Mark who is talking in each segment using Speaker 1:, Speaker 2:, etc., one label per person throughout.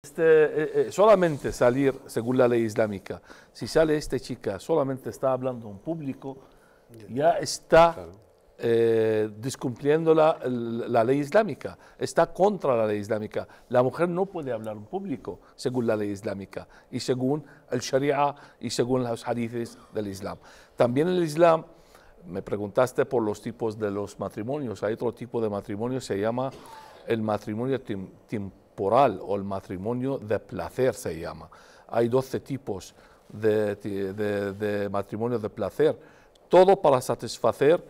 Speaker 1: Este, eh, eh, solamente salir según la ley islámica, si sale esta chica, solamente está hablando un público, ya está eh, la, ley islámica, está contra la ley islámica. La mujer no puede hablar un público según la ley islámica y según el sharia y según los hadices del Islam. También el Islam, me preguntaste por los tipos de los matrimonios, hay otro tipo de matrimonio, se llama el matrimonio tim o el matrimonio de placer se llama. Hay 12 tipos de, de matrimonio de placer, todo para satisfacer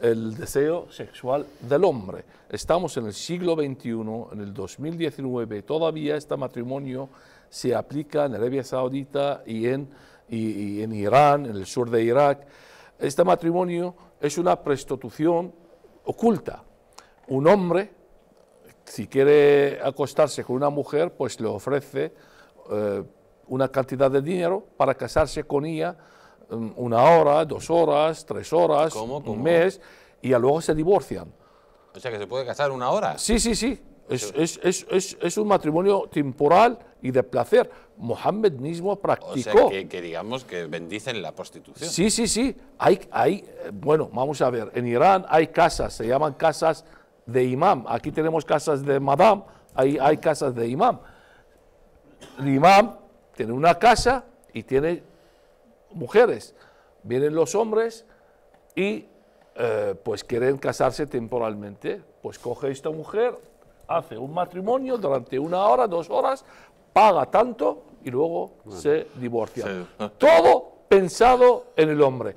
Speaker 1: el deseo sexual del hombre. Estamos en el siglo XXI, en el 2019, todavía este matrimonio se aplica en Arabia Saudita y en, y, y en Irán, en el sur de Irak. Este matrimonio es una prostitución oculta. Un hombre si quiere acostarse con una mujer, pues le ofrece eh, una cantidad de dinero para casarse con ella mm, una hora, dos horas, tres horas, un mes, y luego se divorcian.
Speaker 2: O sea que se puede casar una hora. Sí, sí,
Speaker 1: sí. Es, es, es, es, un matrimonio temporal y de placer. Mohammed mismo practicó. O sea, que,
Speaker 2: que, digamos que bendicen la prostitución. Sí,
Speaker 1: sí, sí. Hay, hay, eh, bueno, vamos a ver, en Irán hay casas, se llaman casas de imam. Aquí tenemos casas de madam, ahí hay casas de imam. El imam tiene una casa y tiene mujeres. Vienen los hombres y eh, pues quieren casarse temporalmente. Pues coge esta mujer, hace un matrimonio durante una hora, dos horas, paga tanto y luego se divorcia. Todo pensado en el hombre.